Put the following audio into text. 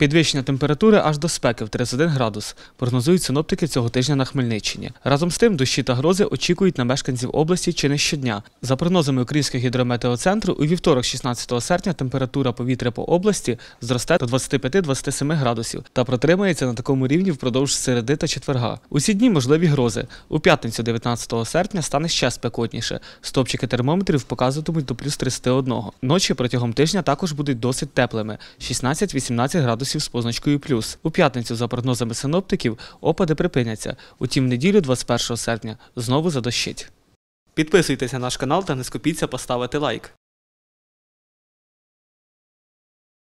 Підвищення температури аж до спеки в 31 градус прогнозують синоптики цього тижня на Хмельниччині. Разом з тим дощі та грози очікують на мешканців області чи не щодня. За прогнозами Українського гідрометеоцентру, у вівторок, 16 серпня, температура повітря по області зросте до 25-27 градусів та протримається на такому рівні впродовж середи та четверга. Усі дні можливі грози. У п'ятницю, 19 серпня, стане ще спекотніше. Стопчики термометрів показуватимуть до плюс 31. Ночі протягом тижня також будуть досить теплими 16-18 градусів градусів з позначкою плюс. У п'ятницю, за прогнозами синоптиків, опади припиняться. Утім, неділю, 21 серпня, знову задощить. Підписуйтеся на наш канал та не скупіться поставити лайк.